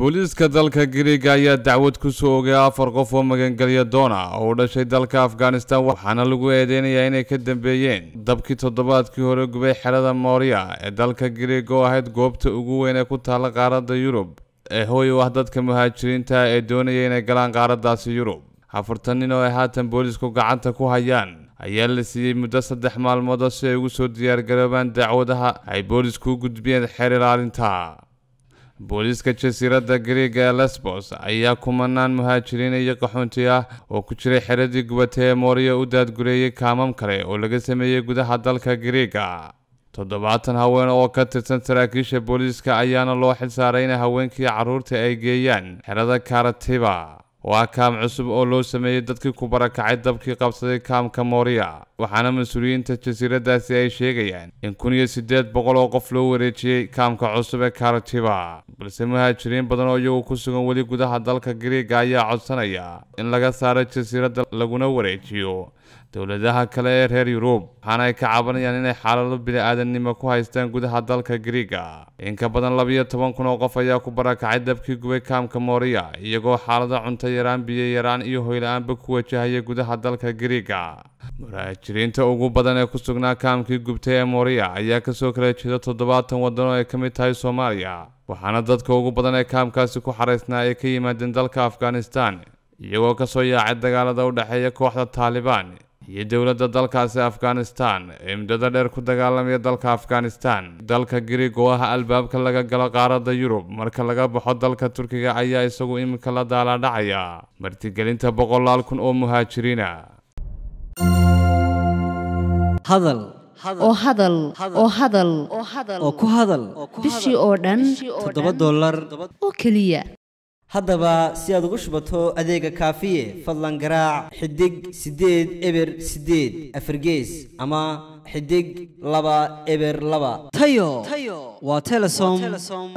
booliiska dalka griiga ayaa dacwad ku soo ogay afar qof oo magangelya doona oo u dhashay dalka afghanistan waxaana lagu eedeynayaa inay ka dambeeyeen dabkii toddobaadkii hore gubay xerada mooriya ee dalka griiga oo ahayd goobta ugu weyn ee ku taalla qaaradda yurub ee hooy u ah dadka muhaajiriinta ee doonaya inay galaan qaaraddaasi yurub afartan nin oo ay haatan booliisku gacanta ku hayaan ayaa la siiyey muddo saddex maalmood si ay ugu soo diyaargaroobaan dacwadaha ay boolisku u gudbiyeen xeer ilaalinta booliiska jasiiradda ee lesbos ayaa kumanaan muhaajiriin iyo qaxoonti ah oo ku jiray xeradii gubata ee mooriya u daadgureeyey kaamam kale oo laga sameeyey gudaha dalka griega toddobaatan haween oo ka tirsan saraakiisha booliiska ayaana loo xilsaaray inay haweenkii carruurta ay geeyaan xerada karatiba waa kaam cusub oo loo sameeyey dadkii ku barakacay dabkii qabsaday kaamka mooriya waxaana mas-uuliyiinta jasiiraddaasi ay sheegayaan in kun iyo siddeed boqol oo qof loo wareejiyey kaamka cusub ee karatiba balse muhaajiriin badan oo iyagu ku sugan weli gudaha dalka griiga ayaa codsanaya in laga saaro jasiiradda laguna wareejiyo dowladaha kale ee reer yurub waxaana ay ka cabanayaan inay xaalado bili-aadannimo ku haystaan gudaha dalka gariiga inka badan labiyo toban kun oo qof ayaa ku barakacay dabkii gubay kaamka mooriya iyagoo xaalada cunto yaraan biyo yaraan iyo hoyla-aanba ku wajahaya gudaha dalka gariiga waraajirinta ugu badan ee ku sugnaa kaamkii gubtay ee mooriya ayaa kasoo kala jeeda toddobaatan waddan oo ay ka mid tahay soomaaliya waxaana dadka ugu badan ee kaamkaasi ku xaraysnaa ay ka yimaadeen dalka afghanistan iyagoo kasoo yaacay dagaalada u dhexeeya kooxda taalibaan iyo dowladda dalkaasi afghanistan ee muddada dheer ku dagaalamaya dalka afghanistan dalka griig oo ah albaabka laga galo qaaradda yurub marka laga baxo dalka turkiga ayaa isagu iminka la daalaadhacaya martigelinta boqolaal kun oo muhaajiriina ah hadal oo hadal oo hadal oo ku hadal bishii oo dhan toddoba dollar oo oh, keliya haddaba si aad ugu shubato adeega kaafiye fadlan garaac xidig siddeed eber siddeed afargees ama xidig laba eber laba tayo waa telesom